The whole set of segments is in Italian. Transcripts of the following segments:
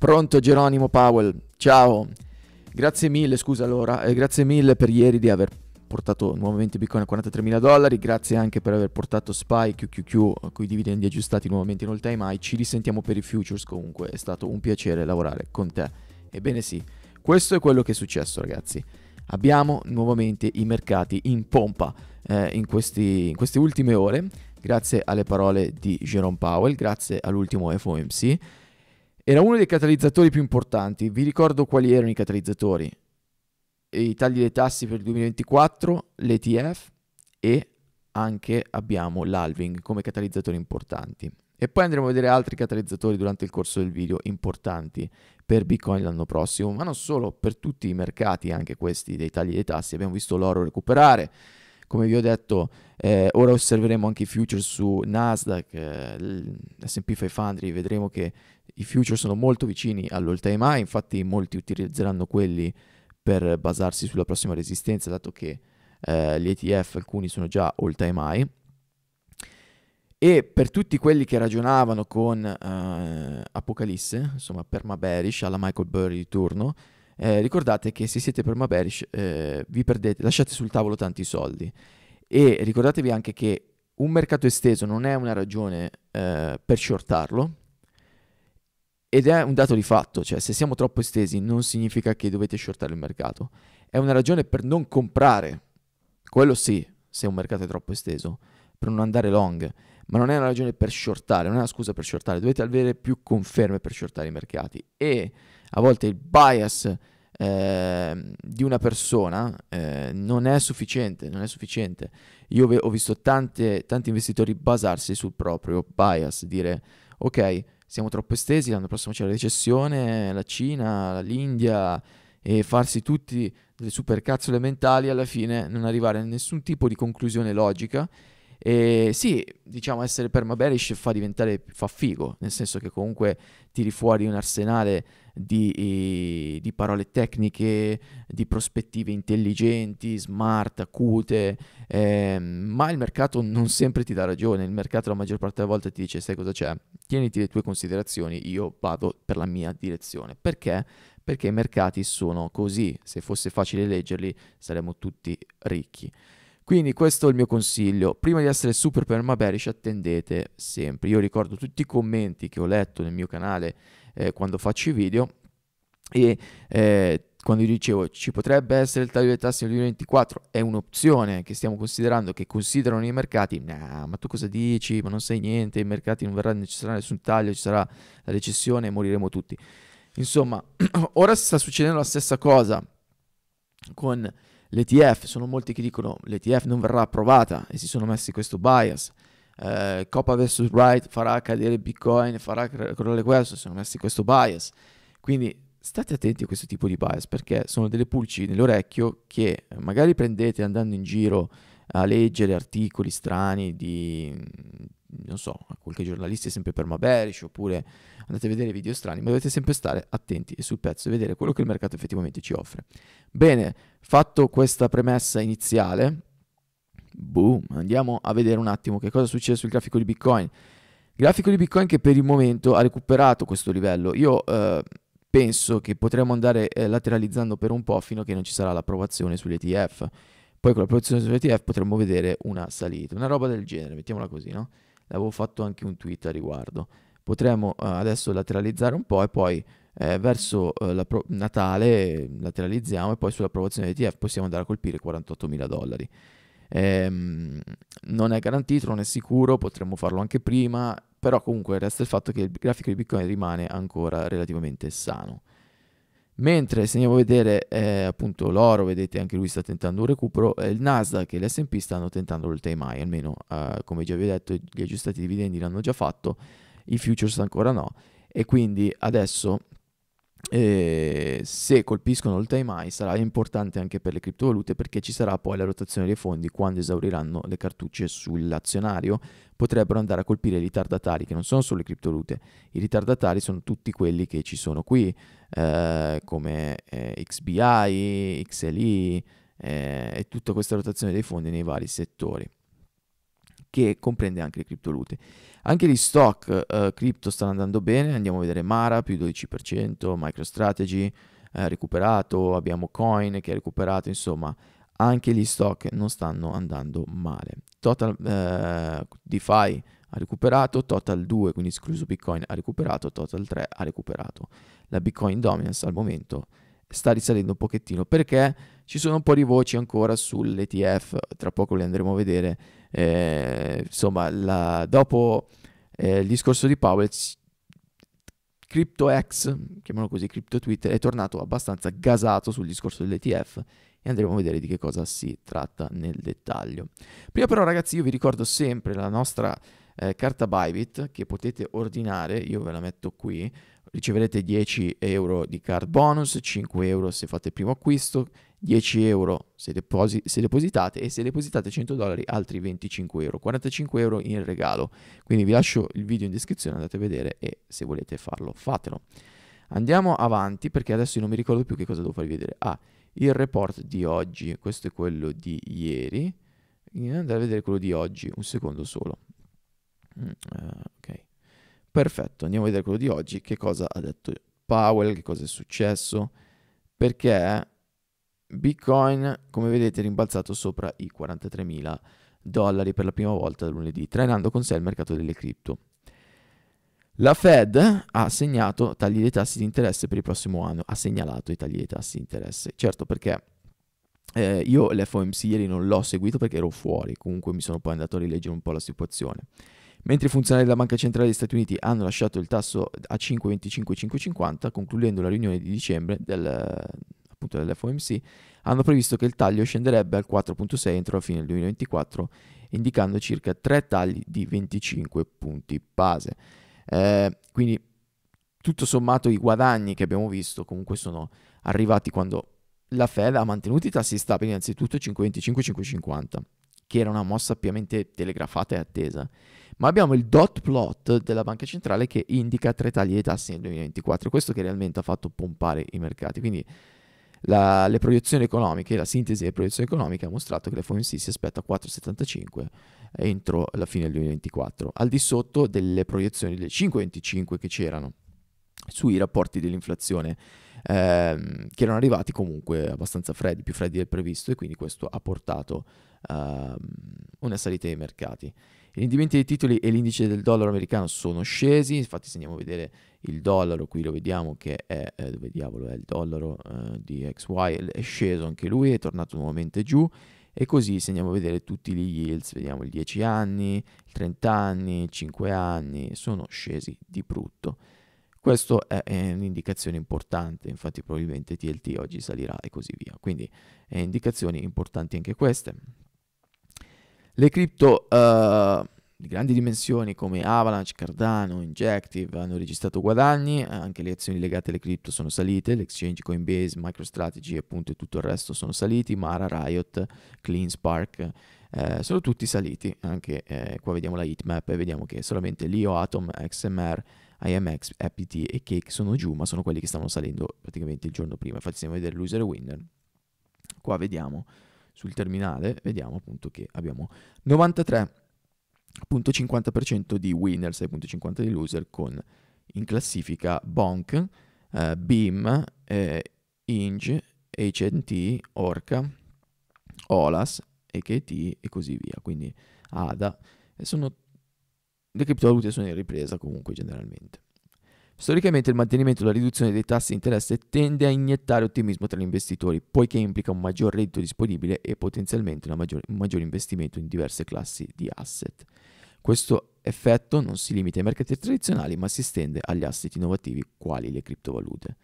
Pronto Geronimo Powell, ciao. Grazie mille, scusa allora, eh, grazie mille per ieri di aver portato nuovamente Bitcoin a 43 mila dollari, grazie anche per aver portato SPY QQQ con i dividendi aggiustati nuovamente in all time high, ci risentiamo per i futures comunque, è stato un piacere lavorare con te. Ebbene sì, questo è quello che è successo ragazzi, abbiamo nuovamente i mercati in pompa eh, in, questi, in queste ultime ore, grazie alle parole di Jerome Powell, grazie all'ultimo FOMC, era uno dei catalizzatori più importanti, vi ricordo quali erano i catalizzatori. I tagli dei tassi per il 2024, l'ETF e anche abbiamo l'alving come catalizzatori importanti. E poi andremo a vedere altri catalizzatori durante il corso del video importanti per Bitcoin l'anno prossimo, ma non solo, per tutti i mercati, anche questi dei tagli dei tassi. Abbiamo visto l'oro recuperare, come vi ho detto, eh, ora osserveremo anche i futures su Nasdaq, eh, l'SP 500, vedremo che i future sono molto vicini all'all time high, infatti molti utilizzeranno quelli per basarsi sulla prossima resistenza, dato che eh, gli ETF alcuni sono già all time high. E per tutti quelli che ragionavano con eh, Apocalisse, insomma perma bearish alla Michael Burry di turno, eh, ricordate che se siete perma bearish eh, vi perdete, lasciate sul tavolo tanti soldi. E ricordatevi anche che un mercato esteso non è una ragione eh, per shortarlo, ed è un dato di fatto, cioè se siamo troppo estesi non significa che dovete shortare il mercato. È una ragione per non comprare, quello sì, se un mercato è troppo esteso, per non andare long, ma non è una ragione per shortare, non è una scusa per shortare, dovete avere più conferme per shortare i mercati. E a volte il bias eh, di una persona eh, non è sufficiente, non è sufficiente. Io ho visto tante, tanti investitori basarsi sul proprio bias, dire ok, siamo troppo estesi, l'anno prossimo c'è la recessione, la Cina, l'India e farsi tutti delle supercazzole mentali alla fine non arrivare a nessun tipo di conclusione logica e sì, diciamo essere permaberish fa diventare fa figo, nel senso che comunque tiri fuori un arsenale di, di parole tecniche, di prospettive intelligenti, smart, acute, eh, ma il mercato non sempre ti dà ragione, il mercato la maggior parte delle volte ti dice sai cosa c'è, tieniti le tue considerazioni, io vado per la mia direzione. Perché? Perché i mercati sono così, se fosse facile leggerli saremmo tutti ricchi. Quindi questo è il mio consiglio. Prima di essere super permaberish attendete sempre. Io ricordo tutti i commenti che ho letto nel mio canale eh, quando faccio i video e eh, quando dicevo ci potrebbe essere il taglio dei tassi nel 2024 è un'opzione che stiamo considerando che considerano i mercati nah, ma tu cosa dici ma non sai niente i mercati non verrà ci nessun taglio ci sarà la recessione e moriremo tutti insomma ora sta succedendo la stessa cosa con l'ETF, sono molti che dicono l'ETF non verrà approvata e si sono messi questo bias. Eh, Coppa vs. Right farà cadere Bitcoin, farà crollare questo, si sono messi questo bias. Quindi state attenti a questo tipo di bias perché sono delle pulci nell'orecchio che magari prendete andando in giro a leggere articoli strani di, non so, qualche giornalista è sempre permaberici, oppure andate a vedere video strani, ma dovete sempre stare attenti e sul pezzo e vedere quello che il mercato effettivamente ci offre. Bene, fatto questa premessa iniziale, boom, andiamo a vedere un attimo che cosa succede sul grafico di Bitcoin. Grafico di Bitcoin che per il momento ha recuperato questo livello. Io eh, penso che potremo andare eh, lateralizzando per un po' fino a che non ci sarà l'approvazione sull'ETF poi con la produzione sull'ETF potremmo vedere una salita, una roba del genere, mettiamola così, no? L'avevo fatto anche un tweet a riguardo. Potremmo eh, adesso lateralizzare un po' e poi eh, verso eh, pro- Natale eh, lateralizziamo e poi sull'approvazione dell'ETF possiamo andare a colpire 48 mila dollari. Ehm, non è garantito, non è sicuro, potremmo farlo anche prima, però comunque resta il fatto che il grafico di Bitcoin rimane ancora relativamente sano. Mentre se andiamo a vedere eh, appunto l'oro, vedete anche lui sta tentando un recupero, eh, il Nasdaq e l'S&P stanno tentando il time high, almeno eh, come già vi ho detto gli aggiustati dividendi l'hanno già fatto, i futures ancora no e quindi adesso e se colpiscono all time high sarà importante anche per le criptovalute perché ci sarà poi la rotazione dei fondi quando esauriranno le cartucce sull'azionario potrebbero andare a colpire i ritardatari che non sono solo le criptovalute i ritardatari sono tutti quelli che ci sono qui eh, come eh, XBI, XLI eh, e tutta questa rotazione dei fondi nei vari settori che comprende anche le criptovalute. Anche gli stock eh, cripto stanno andando bene, andiamo a vedere Mara più 12%, MicroStrategy eh, recuperato, abbiamo Coin che ha recuperato, insomma anche gli stock non stanno andando male. Total eh, DeFi ha recuperato, Total 2, quindi escluso Bitcoin, ha recuperato, Total 3 ha recuperato. La Bitcoin Dominance al momento è sta risalendo un pochettino perché ci sono un po' di voci ancora sull'ETF, tra poco le andremo a vedere. Eh, insomma, la, dopo eh, il discorso di Powell, CryptoX, chiamiamolo così, Crypto Twitter, è tornato abbastanza gasato sul discorso dell'ETF e andremo a vedere di che cosa si tratta nel dettaglio. Prima però ragazzi io vi ricordo sempre la nostra eh, carta Bybit che potete ordinare, io ve la metto qui, riceverete 10 euro di card bonus, 5 euro se fate il primo acquisto, 10 euro se, deposi- se, depositate e se depositate 100 dollari altri 25 euro, 45 euro in regalo. Quindi vi lascio il video in descrizione, andate a vedere e se volete farlo fatelo. Andiamo avanti perché adesso io non mi ricordo più che cosa devo farvi vedere. Ah, il report di oggi, questo è quello di ieri. Andiamo a vedere quello di oggi, un secondo solo. Mm, eh, ok, perfetto, andiamo a vedere quello di oggi, che cosa ha detto Powell, che cosa è successo, perché Bitcoin, come vedete, è rimbalzato sopra i 43.000 dollari per la prima volta lunedì, trainando con sé il mercato delle cripto. La Fed ha segnato tagli dei tassi di interesse per il prossimo anno, ha segnalato i tagli dei tassi di interesse, certo perché eh, io l'FOMC ieri non l'ho seguito perché ero fuori, comunque mi sono poi andato a rileggere un po' la situazione. Mentre i funzionari della Banca Centrale degli Stati Uniti hanno lasciato il tasso a 5,25-5,50, concludendo la riunione di dicembre del, dell'FOMC, hanno previsto che il taglio scenderebbe al 4,6 entro la fine del 2024, indicando circa tre tagli di 25 punti base. Eh, quindi tutto sommato i guadagni che abbiamo visto comunque sono arrivati quando la Fed ha mantenuto i tassi stabili, innanzitutto 5,25-5,50 che era una mossa ampiamente telegrafata e attesa. Ma abbiamo il dot plot della banca centrale che indica tre tagli dei tassi nel 2024, questo che realmente ha fatto pompare i mercati. Quindi la, le proiezioni economiche, la sintesi delle proiezioni economiche ha mostrato che l'FOMC si aspetta 4,75 entro la fine del 2024, al di sotto delle proiezioni del 5,25 che c'erano sui rapporti dell'inflazione ehm, che erano arrivati comunque abbastanza freddi, più freddi del previsto e quindi questo ha portato uh, una salita dei mercati. I rendimenti dei titoli e l'indice del dollaro americano sono scesi, infatti se andiamo a vedere il dollaro, qui lo vediamo che è, eh, dove diavolo è il dollaro eh, di XY, è sceso anche lui, è tornato nuovamente giù e così se andiamo a vedere tutti gli yields, vediamo il 10 anni, il 30 anni, il 5 anni, sono scesi di brutto. Questo è, è un'indicazione importante, infatti probabilmente TLT oggi salirà e così via, quindi eh, indicazioni importanti anche queste. Le cripto uh, di grandi dimensioni come Avalanche, Cardano, Injective hanno registrato guadagni, eh, anche le azioni legate alle cripto sono salite, l'exchange Coinbase, MicroStrategy appunto, e tutto il resto sono saliti, Mara, Riot, CleanSpark eh, sono tutti saliti, anche eh, qua vediamo la heatmap e vediamo che solamente l'IO, Atom, XMR, IMX, APT e Cake sono giù, ma sono quelli che stavano salendo praticamente il giorno prima, infatti stiamo a vedere l'user winner, qua vediamo sul terminale, vediamo appunto che abbiamo 93.50% di winner, 6.50 di loser con in classifica Bonk, eh, Beam, eh, Inge, HNT, Orca, Olas, EKT e così via. Quindi ADA. Sono... Le criptovalute sono in ripresa comunque generalmente. Storicamente il mantenimento e la riduzione dei tassi di interesse tende a iniettare ottimismo tra gli investitori, poiché implica un maggior reddito disponibile e potenzialmente maggior, un maggior investimento in diverse classi di asset. Questo effetto non si limita ai mercati tradizionali, ma si estende agli asset innovativi quali le criptovalute.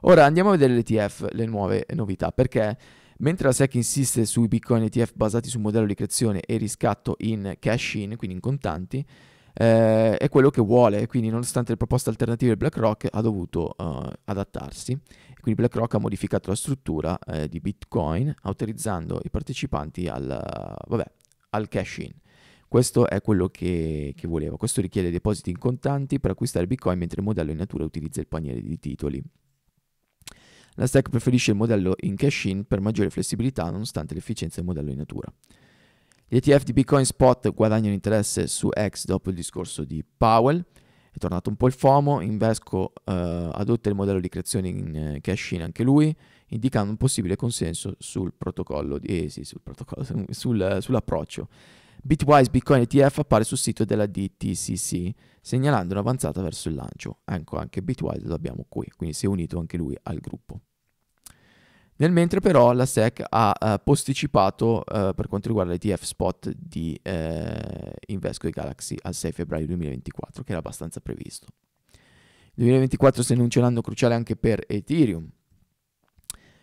Ora andiamo a vedere l'ETF, le nuove novità, perché mentre la SEC insiste sui Bitcoin ETF basati sul modello di creazione e riscatto in cash in, quindi in contanti, eh, è quello che vuole, quindi nonostante le proposte alternative di BlackRock ha dovuto eh, adattarsi. Quindi BlackRock ha modificato la struttura eh, di Bitcoin autorizzando i partecipanti al, vabbè, al cash-in. Questo è quello che, che voleva. Questo richiede depositi in contanti per acquistare Bitcoin mentre il modello in natura utilizza il paniere di titoli. La stack preferisce il modello in cash-in per maggiore flessibilità nonostante l'efficienza del modello in natura. Gli ETF di Bitcoin Spot guadagnano interesse su X dopo il discorso di Powell. È tornato un po' il FOMO, Invesco eh, adotta il modello di creazione in eh, cash-in anche lui, indicando un possibile consenso sul protocollo, di, eh sì, sul protocollo sul, sull'approccio. Bitwise Bitcoin ETF appare sul sito della DTCC, segnalando un'avanzata verso il lancio. Ecco, anche Bitwise lo abbiamo qui, quindi si è unito anche lui al gruppo. Nel mentre però la SEC ha eh, posticipato eh, per quanto riguarda l'ETF spot di eh, Invesco e Galaxy al 6 febbraio 2024, che era abbastanza previsto. Il 2024 se non ce l'hanno cruciale anche per Ethereum,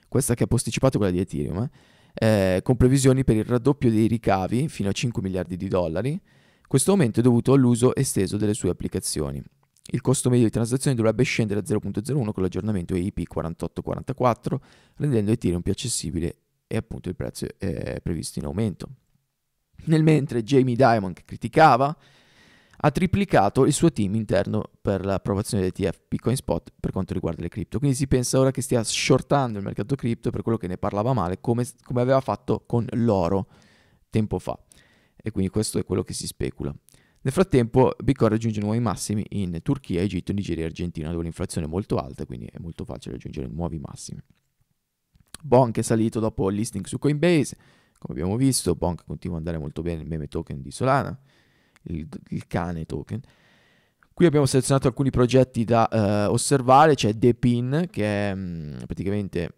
questa che ha posticipato quella di Ethereum, eh. Eh, con previsioni per il raddoppio dei ricavi fino a 5 miliardi di dollari. Questo aumento è dovuto all'uso esteso delle sue applicazioni. Il costo medio di transazione dovrebbe scendere a 0.01 con l'aggiornamento EIP 4844, rendendo Ethereum più accessibile e appunto il prezzo è previsto in aumento. Nel mentre Jamie Dimon, che criticava, ha triplicato il suo team interno per l'approvazione del TF Bitcoin Spot per quanto riguarda le cripto. Quindi si pensa ora che stia shortando il mercato cripto per quello che ne parlava male, come, come aveva fatto con l'oro tempo fa. E quindi questo è quello che si specula. Nel frattempo Bitcoin raggiunge nuovi massimi in Turchia, Egitto, Nigeria e Argentina dove l'inflazione è molto alta, quindi è molto facile raggiungere nuovi massimi. Bonk è salito dopo il listing su Coinbase, come abbiamo visto, Bonk continua ad andare molto bene il meme token di Solana, il, il cane token. Qui abbiamo selezionato alcuni progetti da eh, osservare, c'è Depin che è mh, mm, praticamente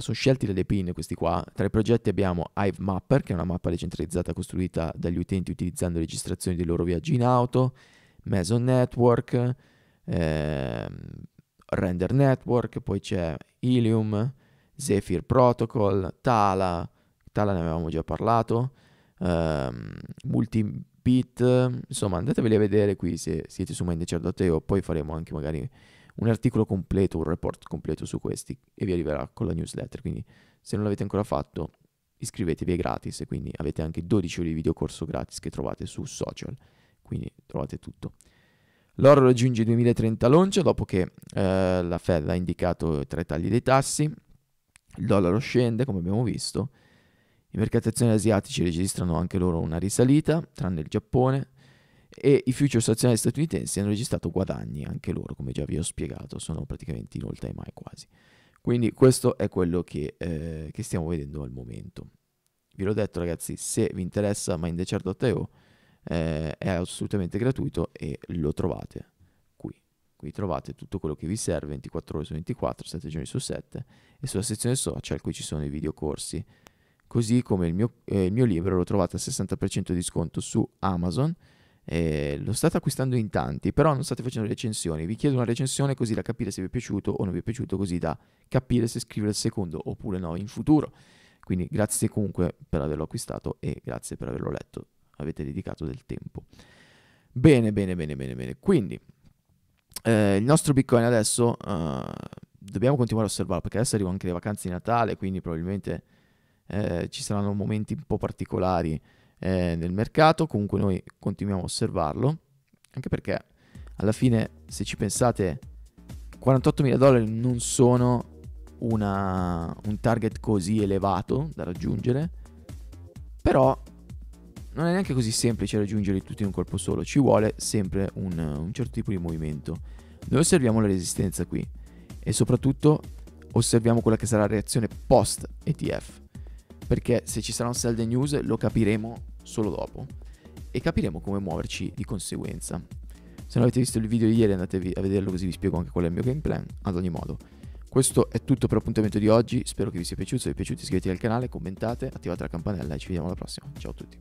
sono scelti dalle PIN questi qua. Tra i progetti abbiamo Hive Mapper, che è una mappa decentralizzata costruita dagli utenti utilizzando registrazioni dei loro viaggi in auto, Meson Network, eh, Render Network, poi c'è Helium, Zephyr Protocol, Tala, Tala ne avevamo già parlato, ehm, Multibit, insomma andateveli a vedere qui se siete su mindchair.io, poi faremo anche magari un articolo completo, un report completo su questi e vi arriverà con la newsletter. Quindi se non l'avete ancora fatto, iscrivetevi, è gratis e quindi avete anche 12 ore di video corso gratis che trovate su social. Quindi trovate tutto. L'oro raggiunge 2030 lancia dopo che eh, la Fed ha indicato tre tagli dei tassi, il dollaro scende come abbiamo visto, i mercati asiatici registrano anche loro una risalita, tranne il Giappone, e i futures azionari statunitensi hanno registrato guadagni anche loro, come già vi ho spiegato, sono praticamente in all time high quasi. Quindi questo è quello che, eh, che stiamo vedendo al momento. Vi l'ho detto ragazzi, se vi interessa MindDecert.io eh, è assolutamente gratuito e lo trovate qui. Qui trovate tutto quello che vi serve 24 ore su 24, 7 giorni su 7 e sulla sezione social qui ci sono i video corsi. Così come il mio, eh, il mio libro lo trovate al 60% di sconto su Amazon eh, lo state acquistando in tanti, però non state facendo recensioni. Vi chiedo una recensione così da capire se vi è piaciuto o non vi è piaciuto, così da capire se scrivere il secondo oppure no in futuro. Quindi grazie comunque per averlo acquistato e grazie per averlo letto. Avete dedicato del tempo. Bene, bene, bene, bene, bene. Quindi eh, il nostro Bitcoin adesso uh, dobbiamo continuare a osservarlo perché adesso arrivano anche le vacanze di Natale, quindi probabilmente eh, ci saranno momenti un po' particolari eh, del mercato, comunque noi continuiamo a osservarlo, anche perché alla fine se ci pensate 48 mila dollari non sono una, un target così elevato da raggiungere, però non è neanche così semplice raggiungerli tutti in un colpo solo, ci vuole sempre un, un certo tipo di movimento. Noi osserviamo la resistenza qui e soprattutto osserviamo quella che sarà la reazione post ETF, perché se ci sarà un sell the news lo capiremo solo dopo e capiremo come muoverci di conseguenza. Se non avete visto il video di ieri andatevi a vederlo così vi spiego anche qual è il mio game plan. Ad ogni modo, questo è tutto per l'appuntamento di oggi, spero che vi sia piaciuto, se vi è piaciuto iscrivetevi al canale, commentate, attivate la campanella e ci vediamo alla prossima. Ciao a tutti.